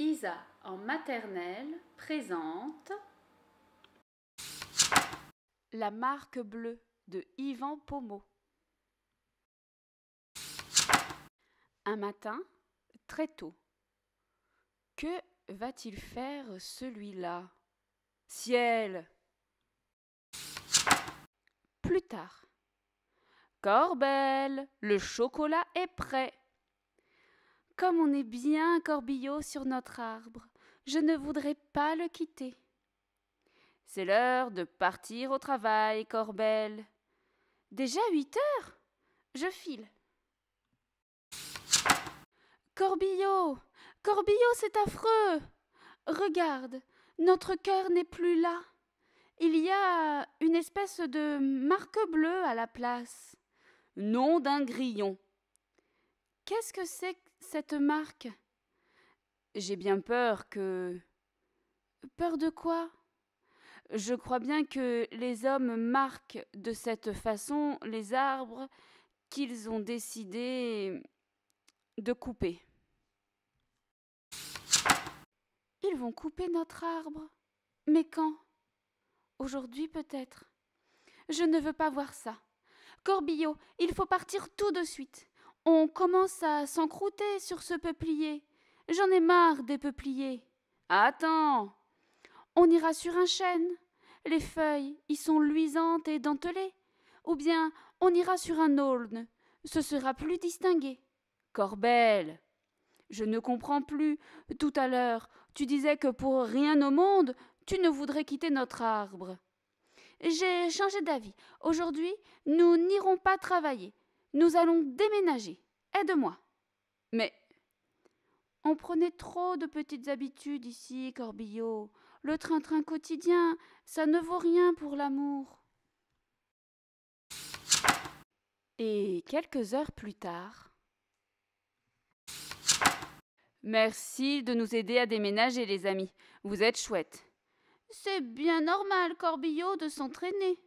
Isa en maternelle présente La marque bleue de Yvan Pommeau. Un matin, très tôt. Que va-t-il faire celui-là Ciel Plus tard. Corbel, le chocolat est prêt comme on est bien Corbillot sur notre arbre, je ne voudrais pas le quitter. C'est l'heure de partir au travail, Corbel. Déjà huit heures Je file. Corbillot Corbillot, c'est affreux Regarde, notre cœur n'est plus là. Il y a une espèce de marque bleue à la place. Nom d'un grillon. Qu'est-ce que c'est cette marque. J'ai bien peur que... Peur de quoi Je crois bien que les hommes marquent de cette façon les arbres qu'ils ont décidé de couper. Ils vont couper notre arbre. Mais quand Aujourd'hui peut-être. Je ne veux pas voir ça. Corbillot, il faut partir tout de suite. On commence à s'encrouter sur ce peuplier. J'en ai marre des peupliers. Attends. On ira sur un chêne. Les feuilles y sont luisantes et dentelées. Ou bien on ira sur un aulne. Ce sera plus distingué. Corbel. Je ne comprends plus. Tout à l'heure, tu disais que pour rien au monde, tu ne voudrais quitter notre arbre. J'ai changé d'avis. Aujourd'hui, nous n'irons pas travailler. Nous allons déménager. Aide-moi. Mais on prenait trop de petites habitudes ici, Corbillot. Le train-train quotidien, ça ne vaut rien pour l'amour. Et quelques heures plus tard. Merci de nous aider à déménager, les amis. Vous êtes chouettes. C'est bien normal, Corbillot, de s'entraîner.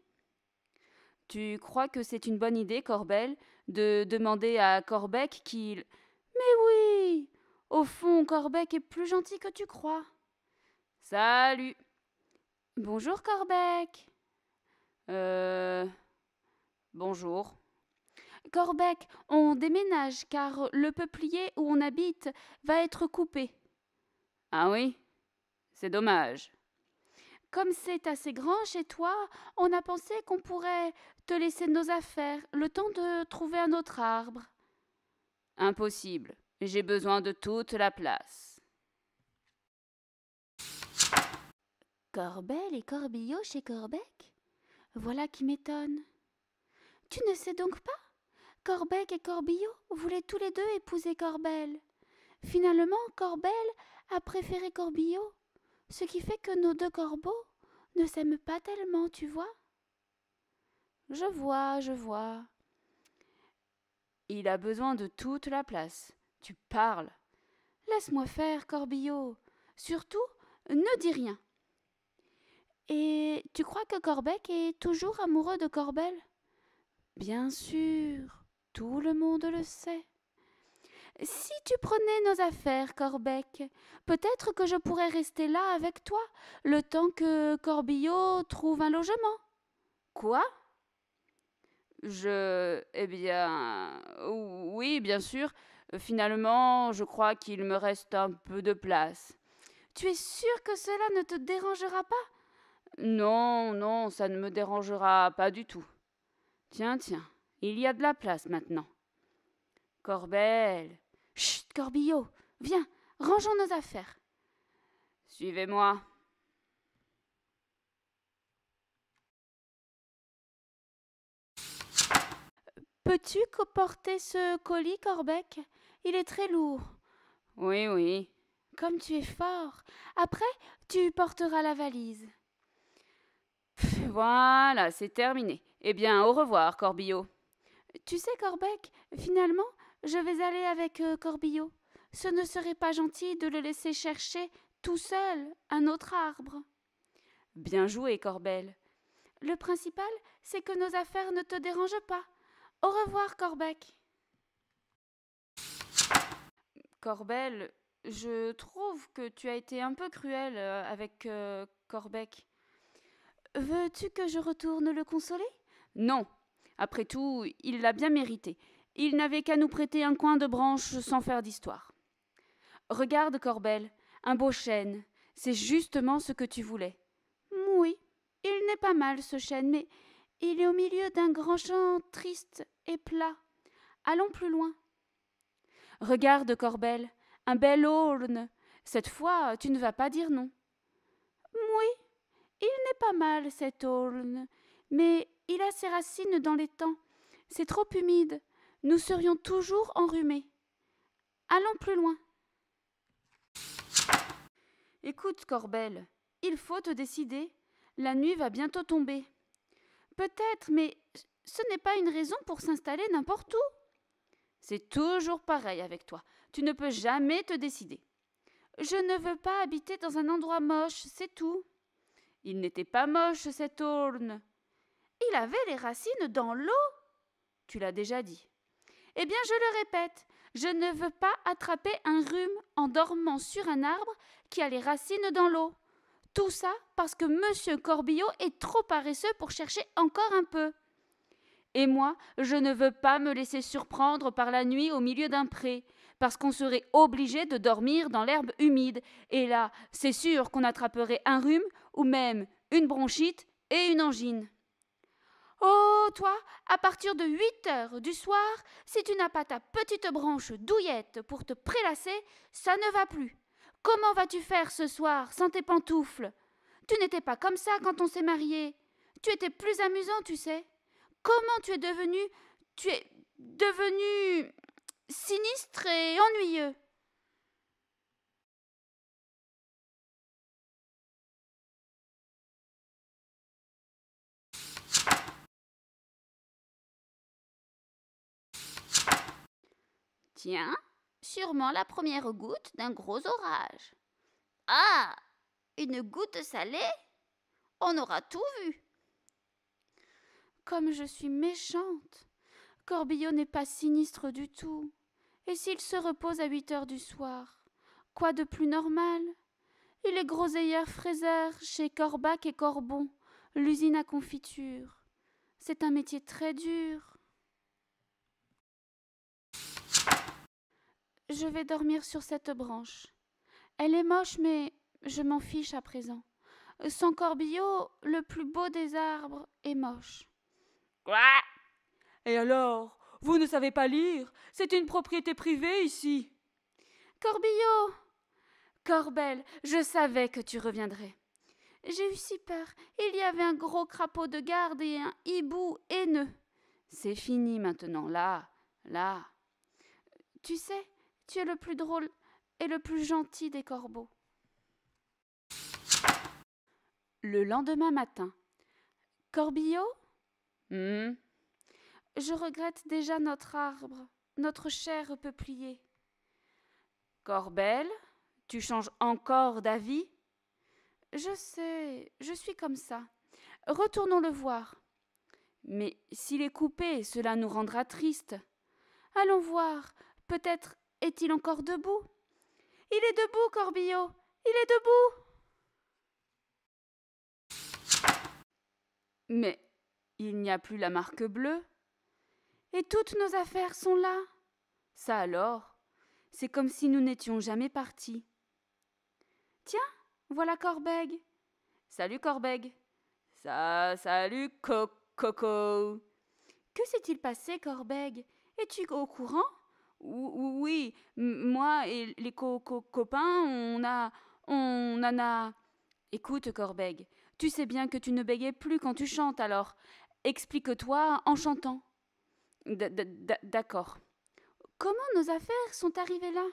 Tu crois que c'est une bonne idée, Corbel, de demander à Corbeck qu'il. Mais oui Au fond, Corbec est plus gentil que tu crois. Salut Bonjour, Corbec Euh. Bonjour. Corbec, on déménage car le peuplier où on habite va être coupé. Ah oui C'est dommage. Comme c'est assez grand chez toi, on a pensé qu'on pourrait te laisser nos affaires, le temps de trouver un autre arbre. Impossible. J'ai besoin de toute la place. Corbel et Corbillot chez Corbeck Voilà qui m'étonne. Tu ne sais donc pas Corbec et Corbillot voulaient tous les deux épouser Corbel. Finalement, Corbel a préféré Corbillot ce qui fait que nos deux corbeaux ne s'aiment pas tellement, tu vois. Je vois, je vois. Il a besoin de toute la place. Tu parles. Laisse-moi faire, Corbillot. Surtout, ne dis rien. Et tu crois que Corbec est toujours amoureux de Corbel Bien sûr, tout le monde le sait. Si tu prenais nos affaires, Corbeck, peut-être que je pourrais rester là avec toi, le temps que Corbillot trouve un logement. Quoi Je. Eh bien. Oui, bien sûr. Finalement, je crois qu'il me reste un peu de place. Tu es sûr que cela ne te dérangera pas Non, non, ça ne me dérangera pas du tout. Tiens, tiens, il y a de la place maintenant. Corbel, Corbillot, viens, rangeons nos affaires. Suivez-moi. Peux-tu porter ce colis, Corbeck Il est très lourd. Oui, oui. Comme tu es fort. Après, tu porteras la valise. Voilà, c'est terminé. Eh bien, au revoir, Corbillot. Tu sais, Corbeck, finalement, je vais aller avec euh, Corbillot. Ce ne serait pas gentil de le laisser chercher tout seul un autre arbre. Bien joué, Corbel. Le principal, c'est que nos affaires ne te dérangent pas. Au revoir, Corbeck. Corbel, je trouve que tu as été un peu cruel euh, avec euh, Corbec. Veux-tu que je retourne le consoler Non. Après tout, il l'a bien mérité. Il n'avait qu'à nous prêter un coin de branche sans faire d'histoire. Regarde, Corbel, un beau chêne, c'est justement ce que tu voulais. Oui, il n'est pas mal ce chêne, mais il est au milieu d'un grand champ triste et plat. Allons plus loin. Regarde, Corbel, un bel aulne. Cette fois, tu ne vas pas dire non. Oui, il n'est pas mal cet aulne, mais il a ses racines dans les temps. C'est trop humide nous serions toujours enrhumés. Allons plus loin. Écoute, Corbel, il faut te décider. La nuit va bientôt tomber. Peut-être, mais ce n'est pas une raison pour s'installer n'importe où. C'est toujours pareil avec toi. Tu ne peux jamais te décider. Je ne veux pas habiter dans un endroit moche, c'est tout. Il n'était pas moche, cet orne. Il avait les racines dans l'eau. Tu l'as déjà dit. Eh bien, je le répète, je ne veux pas attraper un rhume en dormant sur un arbre qui a les racines dans l'eau. Tout ça parce que Monsieur Corbillot est trop paresseux pour chercher encore un peu. Et moi, je ne veux pas me laisser surprendre par la nuit au milieu d'un pré, parce qu'on serait obligé de dormir dans l'herbe humide, et là, c'est sûr qu'on attraperait un rhume ou même une bronchite et une angine. Oh, toi, à partir de 8 heures du soir, si tu n'as pas ta petite branche douillette pour te prélasser, ça ne va plus. Comment vas-tu faire ce soir sans tes pantoufles Tu n'étais pas comme ça quand on s'est marié. Tu étais plus amusant, tu sais. Comment tu es devenu. Tu es devenu. sinistre et ennuyeux. Tiens, sûrement la première goutte d'un gros orage. Ah Une goutte salée On aura tout vu Comme je suis méchante Corbillot n'est pas sinistre du tout. Et s'il se repose à huit heures du soir, quoi de plus normal Il est groseilleur fraiseur chez Corbac et Corbon, l'usine à confiture. C'est un métier très dur. Je vais dormir sur cette branche. Elle est moche, mais je m'en fiche à présent. Sans corbillot, le plus beau des arbres, est moche. Quoi Et alors Vous ne savez pas lire C'est une propriété privée ici. Corbillot Corbel, je savais que tu reviendrais. J'ai eu si peur. Il y avait un gros crapaud de garde et un hibou haineux. C'est fini maintenant, là, là. Tu sais, le plus drôle et le plus gentil des corbeaux. Le lendemain matin. Corbillot hmm. Je regrette déjà notre arbre, notre cher peuplier. Corbel, tu changes encore d'avis Je sais, je suis comme ça. Retournons le voir. Mais s'il est coupé, cela nous rendra triste. Allons voir, peut-être est-il encore debout Il est debout, Corbillot Il est debout Mais il n'y a plus la marque bleue. Et toutes nos affaires sont là. Ça alors, c'est comme si nous n'étions jamais partis. Tiens, voilà Corbeg. Salut Corbeg. Ça, salut Coco. Que s'est-il passé, Corbeg Es-tu au courant oui, moi et les copains, on a. On en a. Écoute, Corbeg, tu sais bien que tu ne bégayes plus quand tu chantes, alors explique-toi en chantant. D'accord. Comment nos affaires sont arrivées là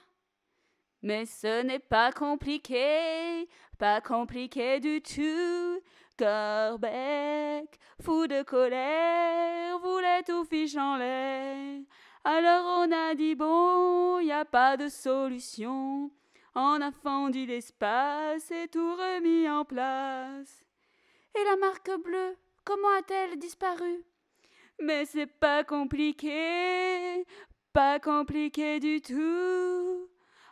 Mais ce n'est pas compliqué, pas compliqué du tout. Corbec, fou de colère, voulait tout fiche en l'air. Alors on a dit bon, y a pas de solution. On a fendu l'espace et tout remis en place. Et la marque bleue, comment a-t-elle disparu Mais c'est pas compliqué, pas compliqué du tout.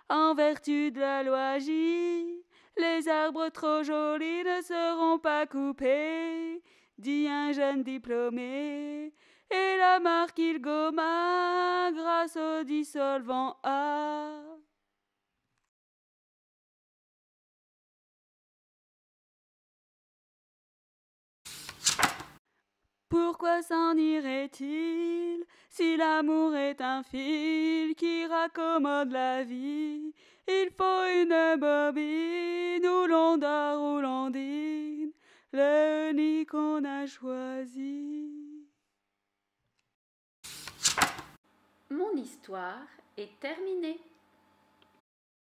En vertu de la loi J, les arbres trop jolis ne seront pas coupés, dit un jeune diplômé et la marque il goma grâce au dissolvant A. Pourquoi s'en irait-il si l'amour est un fil qui raccommode la vie Il faut une bobine où l'on dort, où l'on dîne, le nid qu'on a choisi. Mon histoire est terminée.